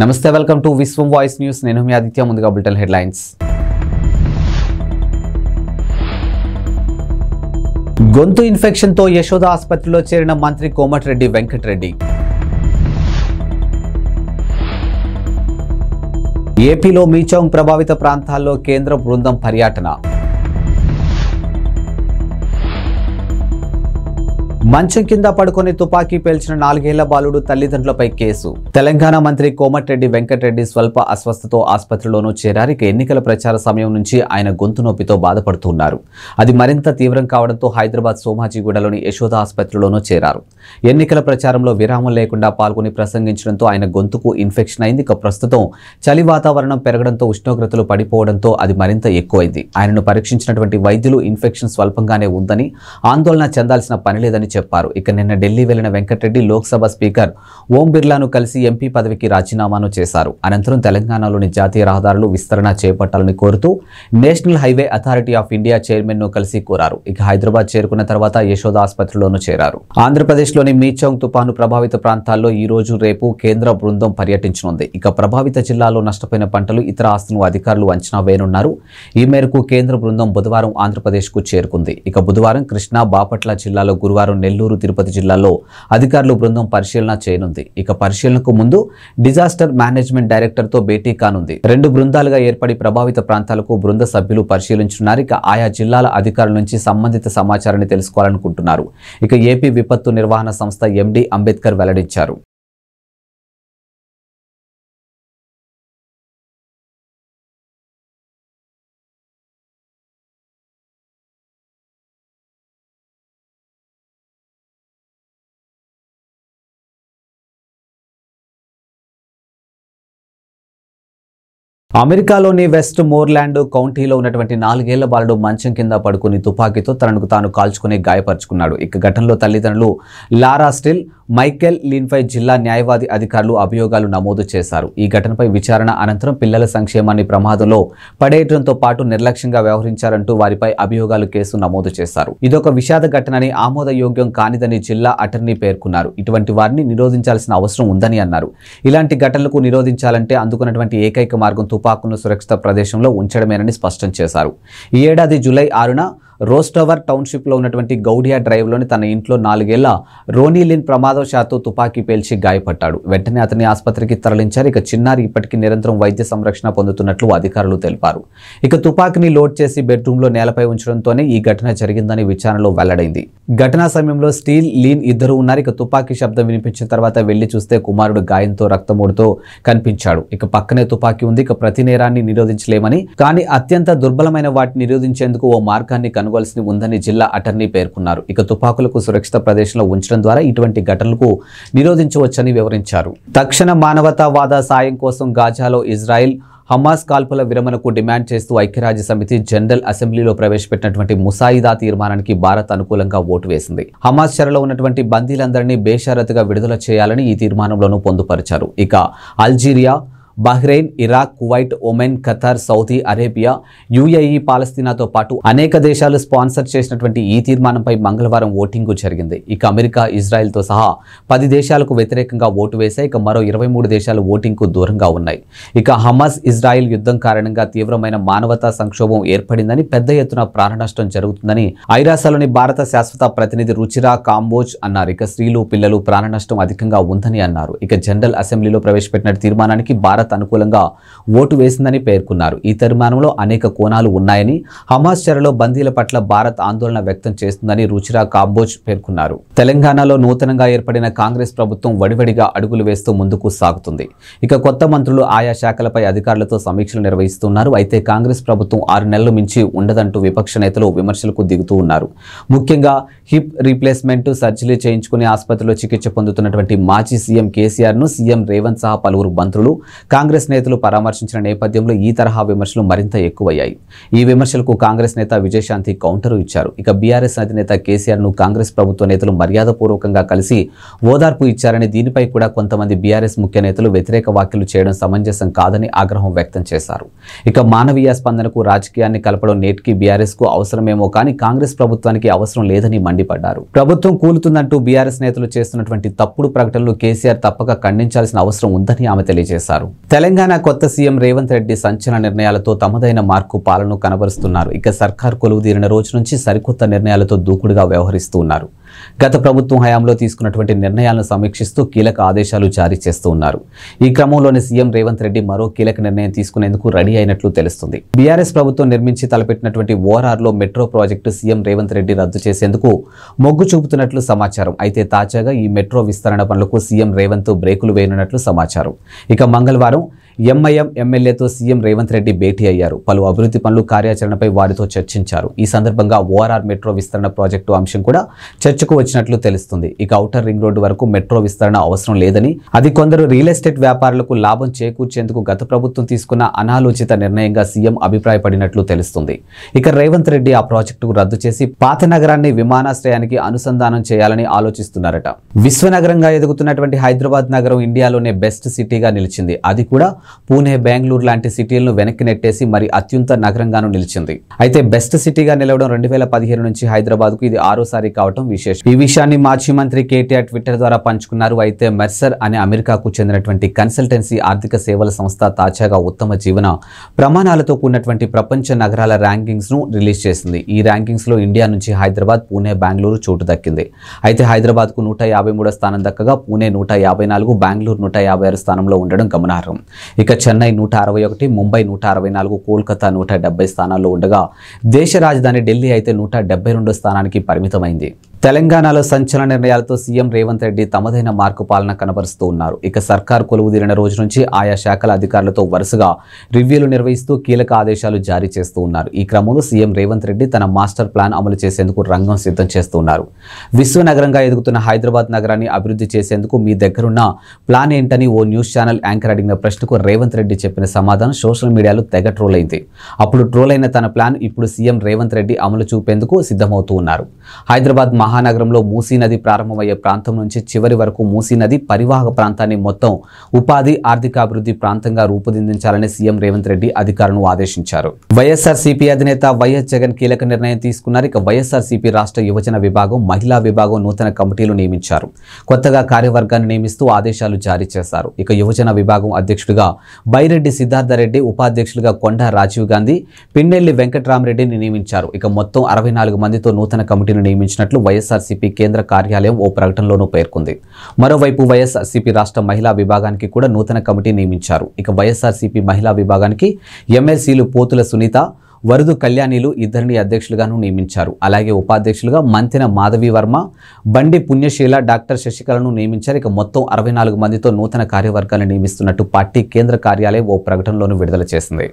నమస్తే welcome to Vishwam voice news నేను మీ ఆదిత్య ముందుగా బుల్టన్ హెడ్లైన్స్ గొంతు ఇన్ఫెక్షన్తో యశోద ఆసుపత్రిలో చేరిన మంత్రి కోమటిరెడ్డి వెంకటరెడ్డి ఏపీలో మీచౌంగ్ ప్రభావిత ప్రాంతాల్లో కేంద్ర బృందం పర్యటన మంచం కింద పడుకొని తుపాకీ పేల్చిన నాలుగేళ్ల బాలుడు తల్లిదండ్రులపై కేసు తెలంగాణ మంత్రి కోమటిరెడ్డి వెంకటరెడ్డి స్వల్ప అస్వస్థతో ఆసుపత్రిలోనూ చేరారిక ఎన్నికల ప్రచార సమయం నుంచి ఆయన గొంతు నొప్పితో బాధపడుతున్నారు అది మరింత తీవ్రం కావడంతో హైదరాబాద్ సోమాజీగూడలోని యశోద ఆసుపత్రిలోనూ చేరారు ఎన్నికల ప్రచారంలో విరామం లేకుండా పాల్గొని ప్రసంగించడంతో ఆయన గొంతుకు ఇన్ఫెక్షన్ అయింది ఇక ప్రస్తుతం చలి వాతావరణం పెరగడంతో ఉష్ణోగ్రతలు పడిపోవడంతో అది మరింత ఎక్కువైంది ఆయనను పరీక్షించినటువంటి వైద్యులు ఇన్ఫెక్షన్ స్వల్పంగానే ఉందని ఆందోళన చెందాల్సిన పని లేదని చెప్పారు ఇక నిన్న ఢిల్లీ వెళ్లిన వెంకటరెడ్డి లోక్సభ స్పీకర్ ఓం బిర్లాను కలిసి ఎంపీ పదవికి రాజీనామాను చేశారు అనంతరం తెలంగాణలోని జాతీయ రహదారులు విస్తరణ చేపట్టాలని కోరుతూ national highway authority of India chairman ను కలిసి కోరారు ఇక హైదరాబాద్ చేరుకున్న తర్వాత యశోద ఆసుపత్రిలోనూ చేరారు ఆంధ్రప్రదేశ్లోని మీచౌంగ్ తుపాను ప్రభావిత ప్రాంతాల్లో ఈ రోజు రేపు కేంద్ర బృందం పర్యటించనుంది ఇక ప్రభావిత జిల్లాలో నష్టపోయిన పంటలు ఇతర ఆస్తులు అధికారులు అంచనా వేయనున్నారు ఈ మేరకు కేంద్ర బృందం బుధవారం ఆంధ్రప్రదేశ్కు చేరుకుంది ఇక బుధవారం కృష్ణా బాపట్ల జిల్లాలో గురువారం నెల్లూరు తిరుపతి జిల్లాల్లో అధికారులు బృందం పరిశీలన చేయనుంది ఇక పరిశీలనకు ముందు డిజాస్టర్ మేనేజ్మెంట్ డైరెక్టర్తో భేటీ కానుంది రెండు బృందాలుగా ఏర్పడి ప్రభావిత ప్రాంతాలకు బృంద సభ్యులు పరిశీలించున్నారు ఇక ఆయా జిల్లాల అధికారుల నుంచి సంబంధిత సమాచారాన్ని తెలుసుకోవాలనుకుంటున్నారు ఇక ఏపీ విపత్తు నిర్వహణ సంస్థ ఎండి అంబేద్కర్ వెల్లడించారు అమెరికాలోని వెస్ట్ మోర్లాండ్ కౌంటీలో ఉన్నటువంటి నాలుగేళ్ల బాలుడు మంచం కింద పడుకుని తుపాకీతో తనకు తాను కాల్చుకుని గాయపరుచుకున్నాడు ఇక ఘటనలో తల్లిదండ్రులు లారా స్టిల్ మైకెల్ లీన్పై జిల్లా న్యాయవాది అధికారులు అభియోగాలు నమోదు చేశారు ఈ ఘటనపై విచారణ అనంతరం పిల్లల సంక్షేమాన్ని ప్రమాదంలో పడేయడంతో పాటు నిర్లక్ష్యంగా వ్యవహరించారంటూ వారిపై అభియోగాలు కేసు నమోదు చేశారు ఇదొక విషాద ఘటనని ఆమోదయోగ్యం కానిదని జిల్లా అటర్నీ పేర్కొన్నారు ఇటువంటి వారిని నిరోధించాల్సిన అవసరం ఉందని అన్నారు ఇలాంటి ఘటనలకు నిరోధించాలంటే అందుకున్నటువంటి ఏకైక మార్గం తుపాకులను సురక్షిత ప్రదేశంలో ఉంచడమేనని స్పష్టం చేశారు ఈ ఏడాది జూలై ఆరున రోస్టవర్ టౌన్షిప్లో ఉన్నటువంటి గౌడియా డ్రైవ్లోని తన ఇంట్లో నాలుగేళ్ల రోనీలిన్ ప్రమాదవశాత్తు తుపాకీ పేల్చి గాయపడ్డాడు వెంటనే అతని ఆసుపత్రికి తరలించారు ఇక చిన్నారి ఇప్పటికీ నిరంతరం వైద్య సంరక్షణ పొందుతున్నట్లు అధికారులు తెలిపారు ఇక తుపాకీని లోడ్ చేసి బెడ్రూమ్లో నేలపై ఉంచడంతోనే ఈ ఘటన జరిగిందని విచారణలో వెల్లడైంది ఘటనా సమయంలో స్టీల్ లీన్ ఇద్దరు ఉన్నారు ఇక తుపాకీ శబ్దం వినిపించిన తర్వాత వెళ్లి చూస్తే కుమారుడు గాయంతో రక్తమూడుతో కనిపించాడు ఇక పక్కనే తుపాకీ ఉంది ఇక ప్రతి నేరాన్ని నిరోధించలేమని కానీ అత్యంత దుర్బలమైన వాటిని నిరోధించేందుకు ఓ మార్గాన్ని కను కనుగొల్సి ఉందని జిల్లా అటర్నీ పేర్కొన్నారు ఇక తుపాకులకు సురక్షిత ప్రదేశంలో ఉంచడం ద్వారా ఇటువంటి ఘటనలకు నిరోధించవచ్చని వివరించారు తక్షణ మానవతావాద సాయం కోసం గాజాలో ఇజ్రాయిల్ హమాస్ కాల్పుల విరమణకు డిమాండ్ చేస్తూ ఐక్యరాజ్య సమితి జనరల్ అసెంబ్లీలో ప్రవేశపెట్టినటువంటి ముసాయిదా తీర్మానానికి భారత్ అనుకూలంగా ఓటు వేసింది హమాస్ చెరలో ఉన్నటువంటి బందీలందరినీ బేషరతుగా విడుదల చేయాలని ఈ తీర్మానంలోనూ పొందుపరిచారు ఇక Algeria Bahrain Iraq Kuwait Oman Qatar Saudi Arabia UAE పాలస్తీనాతో పాటు అనేక దేశాలు స్పాన్సర్ చేసినటువంటి ఈ తీర్మానంపై మంగళవారం ఓటింగు జరిగింది ఇక అమెరికా ఇజ్రాయెల్తో సహా పది దేశాలకు వ్యతిరేకంగా ఓటు వేశాయి ఇక మరో ఇరవై మూడు దేశాలు ఓటింగ్కు దూరంగా ఉన్నాయి ఇక హమాస్ ఇజ్రాయెల్ యుద్ధం కారణంగా తీవ్రమైన మానవతా సంక్షోభం ఏర్పడిందని పెద్ద ఎత్తున ప్రాణ జరుగుతుందని ఐరాసలోని భారత శాశ్వత ప్రతినిధి రుచిరా కాంబోజ్ అన్నారు ఇక స్త్రీలు పిల్లలు ప్రాణ అధికంగా ఉందని అన్నారు ఇక జనరల్ అసెంబ్లీలో ప్రవేశపెట్టిన తీర్మానానికి భారత్ భారత్ అనుకూలంగా ఓటు వేసిందని పేర్కొన్నారు ఈ తీర్మానంలో అనేక కోణాలు ఉన్నాయని హమాస్ చెరలో బందీల పట్ల భారత్ ఆందోళన వ్యక్తం చేస్తుందని రుచిరా కాబోజ్ పేర్కొన్నారు తెలంగాణలో నూతనంగా ఏర్పడిన కాంగ్రెస్ ప్రభుత్వం వడివడిగా అడుగులు వేస్తూ ముందుకు సాగుతుంది ఇక కొత్త మంత్రులు ఆయా శాఖలపై అధికారులతో సమీక్షలు నిర్వహిస్తున్నారు అయితే కాంగ్రెస్ ప్రభుత్వం ఆరు నెలలు మించి ఉండదంటూ విపక్ష నేతలు విమర్శలకు దిగుతూ ఉన్నారు ముఖ్యంగా హిప్ రీప్లేస్మెంట్ సర్జరీ చేయించుకుని ఆసుపత్రిలో చికిత్స పొందుతున్నటువంటి మాజీ సీఎం కేసీఆర్ను సీఎం రేవంత్ సహా పలువురు మంత్రులు కాంగ్రెస్ నేతలు పరామర్శించిన నేపథ్యంలో ఈ తరహా విమర్శలు మరింత ఎక్కువయ్యాయి ఈ విమర్శలకు కాంగ్రెస్ నేత విజయశాంతి కౌంటర్ ఇచ్చారు ఇక బీఆర్ఎస్ అధినేత కేసీఆర్ను కాంగ్రెస్ ప్రభుత్వ నేతలు మర్యాదపూర్వకంగా కలిసి ఓదార్పు ఇచ్చారని దీనిపై కూడా కొంతమంది బీఆర్ఎస్ ముఖ్య నేతలు వ్యతిరేక వ్యాఖ్యలు చేయడం సమంజసం కాదని ఆగ్రహం వ్యక్తం చేశారు ఇక మానవీయ స్పందనకు రాజకీయాన్ని కలపడం నేటికి బీఆర్ఎస్కు అవసరమేమో కానీ కాంగ్రెస్ ప్రభుత్వానికి అవసరం లేదని మండిపడ్డారు ప్రభుత్వం కూలుతుందంటూ బీఆర్ఎస్ నేతలు చేస్తున్నటువంటి తప్పుడు ప్రకటనలు కేసీఆర్ తప్పక ఖండించాల్సిన అవసరం ఉందని ఆమె తెలియజేశారు తెలంగాణ కొత్త సీఎం రేవంత్ రెడ్డి సంచలన నిర్ణయాలతో తమదైన మార్కు పాలను కనబరుస్తున్నారు ఇక సర్కార్ కొలువు తీరిన రోజు నుంచి సరికొత్త నిర్ణయాలతో దూకుడుగా వ్యవహరిస్తూ ఉన్నారు గత ప్రభుత్వం హయాంలో తీసుకున్నటువంటి నిర్ణయాలను సమీక్షిస్తూ కీలక ఆదేశాలు జారీ చేస్తూ ఉన్నారు ఈ క్రమంలోనే సీఎం రేవంత్ రెడ్డి మరో కీలక నిర్ణయం తీసుకునేందుకు రెడీ అయినట్లు తెలుస్తుంది బీఆర్ఎస్ ప్రభుత్వం నిర్మించి తలపెట్టినటువంటి ఓఆర్ఆర్లో metro project CM Revanth Reddy రద్దు చేసేందుకు మొగ్గు చూపుతున్నట్లు సమాచారం అయితే తాజాగా ఈ మెట్రో విస్తరణ పనులకు సీఎం రేవంత్ బ్రేకులు వేయనున్నట్లు సమాచారం ఇక మంగళవారం ఎంఐఎం ఎమ్మెల్యేతో సీఎం రేవంత్ రెడ్డి భేటీ అయ్యారు పలు అభివృద్ధి పనులు కార్యాచరణపై వారితో చర్చించారు ఈ సందర్భంగా ఓఆర్ఆర్ మెట్రో విస్తరణ ప్రాజెక్టు అంశం కూడా చర్చకు వచ్చినట్లు తెలుస్తుంది ఇక ఔటర్ రింగ్ రోడ్డు వరకు మెట్రో విస్తరణ అవసరం లేదని అది కొందరు రియల్ ఎస్టేట్ వ్యాపారులకు లాభం చేకూర్చేందుకు గత ప్రభుత్వం తీసుకున్న అనాలోచిత నిర్ణయంగా సీఎం అభిప్రాయపడినట్లు తెలుస్తుంది ఇక రేవంత్ రెడ్డి ఆ ప్రాజెక్టుకు రద్దు చేసి పాత నగరాన్ని విమానాశ్రయానికి అనుసంధానం చేయాలని ఆలోచిస్తున్నారట విశ్వనగరంగా ఎదుగుతున్నటువంటి హైదరాబాద్ నగరం ఇండియాలోనే బెస్ట్ సిటీగా నిలిచింది అది కూడా పూణే బెంగళూరు లాంటి సిటీలను వెనక్కి నెట్టేసి మరి అత్యంత నగరంగాను నిలిచింది అయితే బెస్ట్ సిటీగా నిలవడం రెండు వేల పదిహేను నుంచి హైదరాబాద్కు ఇది ఆరోసారి కావడం విశేషం ఈ విషయాన్ని మాజీ మంత్రి కేటీఆర్ ట్విట్టర్ ద్వారా పంచుకున్నారు అయితే మెర్సర్ అనే అమెరికాకు చెందినటువంటి కన్సల్టెన్సీ ఆర్థిక సేవల సంస్థ తాజాగా ఉత్తమ జీవన ప్రమాణాలతో కూడినటువంటి ప్రపంచ నగరాల ర్యాంకింగ్స్ను రిలీజ్ చేసింది ఈ ర్యాంకింగ్స్లో ఇండియా నుంచి హైదరాబాద్ పూణే బెంగళూరు చోటు దక్కింది అయితే హైదరాబాద్కు నూట యాభై స్థానం దక్కగా పూణే నూట యాభై నాలుగు బెంగళూరు నూట యాభై ఆరు స్థానంలో ఉండడం గమనార్హం ఇక చెన్నై నూట అరవై ఒకటి ముంబై నూట అరవై నాలుగు కోల్కతా నూట డెబ్బై స్థానాల్లో ఉండగా దేశ రాజధాని ఢిల్లీ అయితే నూట డెబ్బై రెండు స్థానానికి పరిమితమైంది తెలంగాణలో సంచలన నిర్ణయాలతో సీఎం రేవంత్ రెడ్డి తమదైన మార్కు పాలన కనబరుస్తూ ఉన్నారు ఇక సర్కార్ కొలువు తీరిన రోజు నుంచి ఆయా శాఖల అధికారులతో వరుసగా రివ్యూలు నిర్వహిస్తూ కీలక ఆదేశాలు జారీ చేస్తూ ఉన్నారు ఈ క్రమంలో సీఎం రేవంత్ రెడ్డి తన మాస్టర్ ప్లాన్ అమలు చేసేందుకు రంగం సిద్ధం చేస్తున్నారు విశ్వనగరంగా ఎదుగుతున్న హైదరాబాద్ నగరాన్ని అభివృద్ధి చేసేందుకు మీ దగ్గరున్న ప్లాన్ ఏంటని ఓ న్యూస్ ఛానల్ యాంకర్ అడిగిన ప్రశ్నకు రేవంత్ రెడ్డి చెప్పిన సమాధానం సోషల్ మీడియాలో తెగ ట్రోల్ అయింది అప్పుడు ట్రోల్ అయిన తన ప్లాన్ ఇప్పుడు సీఎం రేవంత్ రెడ్డి అమలు చూపేందుకు సిద్ధమవుతూ ఉన్నారు హైదరాబాద్ మహానగరంలో మూసీ నది ప్రారంభమయ్యే ప్రాంతం నుంచి చివరి వరకు మూసీ నది పరివాహక ప్రాంతాన్ని మొత్తం ఉపాధి ఆర్థికాభివృద్ధి ప్రాంతంగా రూపొందించాలని సీఎం రేవంత్ రెడ్డి అధికారులను ఆదేశించారు వైఎస్ఆర్ అధినేత వైఎస్ జగన్ కీలక నిర్ణయం తీసుకున్నారు ఇక వైఎస్ఆర్ రాష్ట్ర యువజన విభాగం మహిళా విభాగం నూతన కమిటీలు నియమించారు కొత్తగా కార్యవర్గాన్ని నియమిస్తూ ఆదేశాలు జారీ చేశారు ఇక యువజన విభాగం అధ్యక్షుడిగా బైరెడ్డి సిద్ధార్థరెడ్డి ఉపాధ్యక్షులుగా కొండ రాజీవ్ గాంధీ పిన్నెల్లి వెంకట్రామరెడ్డిని నియమించారు ఇక మొత్తం అరవై మందితో నూతన కమిటీని నియమించినట్లు వైఎస్ వైఎస్ఆర్సీపీ కేంద్ర కార్యాలయం ఓ ప్రకటనలోనూ పేర్కొంది మరోవైపు వైఎస్ఆర్సీపీ రాష్ట్ర మహిళా విభాగానికి కూడా నూతన కమిటీ నియమించారు ఇక వైఎస్ఆర్సీపీ మహిళా విభాగానికి ఎమ్మెల్సీలు పోతుల సునీత వరుదు కళ్యాణిలు ఇద్దరిని అధ్యక్షులుగాను నియమించారు అలాగే ఉపాధ్యక్షులుగా మంతిన మాధవి వర్మ బండి పుణ్యశీల డాక్టర్ శశికళను నియమించారు ఇక మొత్తం అరవై మందితో నూతన కార్యవర్గాన్ని నియమిస్తున్నట్టు పార్టీ కేంద్ర కార్యాలయం ఓ ప్రకటనలోనూ విడుదల చేసింది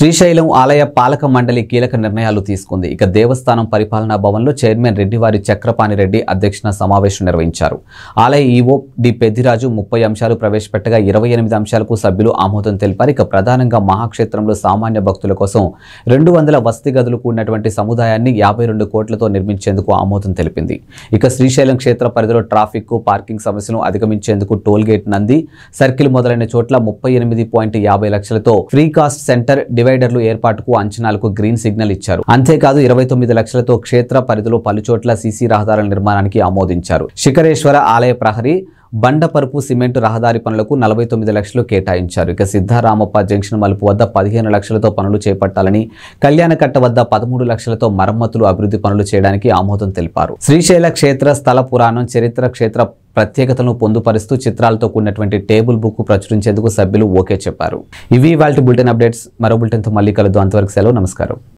శ్రీశైలం ఆలయ పాలక మండలి కీలక నిర్ణయాలు తీసుకుంది ఇక దేవస్థానం పరిపాలనా భవన్లో చైర్మన్ రెడ్డివారి చక్రపాణి రెడ్డి అధ్యక్షన సమావేశం నిర్వహించారు ఆలయ ఈవో డి పెద్దిరాజు ముప్పై అంశాలు ప్రవేశపెట్టగా ఇరవై ఎనిమిది అంశాలకు సభ్యులు ఆమోదం తెలిపారు ఇక ప్రధానంగా మహాక్షేత్రంలో సామాన్య భక్తుల కోసం రెండు వందల వసతి గదులు కూడినటువంటి సముదాయాన్ని యాభై రెండు కోట్లతో నిర్మించేందుకు ఆమోదం తెలిపింది ఇక శ్రీశైలం క్షేత్ర పరిధిలో ట్రాఫిక్ పార్కింగ్ సమస్యను అధిగమించేందుకు టోల్గేట్ నంది సర్కిల్ మొదలైన చోట్ల ముప్పై ఎనిమిది పాయింట్ యాభై లక్షలతో ఫ్రీ కాస్ట్ సెంటర్ డివైడ్ డివైడర్లు ఏర్పాటుకు అంచనాలకు గ్రీన్ సిగ్నల్ ఇచ్చారు అంతేకాదు ఇరవై తొమ్మిది లక్షలతో క్షేత్ర పరిధిలో పలుచోట్ల సీసీ రహదారుల నిర్మాణానికి ఆమోదించారు శిఖరేశ్వర ఆలయ ప్రహరీ బండపరుపు సిమెంట్ రహదారి పనులకు నలభై తొమ్మిది లక్షలు కేటాయించారు ఇక సిద్ధారామప్ప జంక్షన్ మలుపు వద్ద పదిహేను లక్షలతో పనులు చేపట్టాలని కళ్యాణకట్ట వద్ద పదమూడు లక్షలతో మరమ్మతులు అభివృద్ధి పనులు చేయడానికి ఆమోదం తెలిపారు శ్రీశైల క్షేత్ర స్థల పురాణం చరిత్ర క్షేత్ర ప్రత్యేకతలను పొందుపరుస్తూ చిత్రాలతో కూడినటువంటి టేబుల్ బుక్ ప్రచురించేందుకు సభ్యులు ఓకే చెప్పారు ఇవి వాళ్ళ బులెటిన్ అప్డేట్స్ మరో బులెటిన్తో మళ్ళీ కలుద్దాం అంతవరకు సెలవు నమస్కారం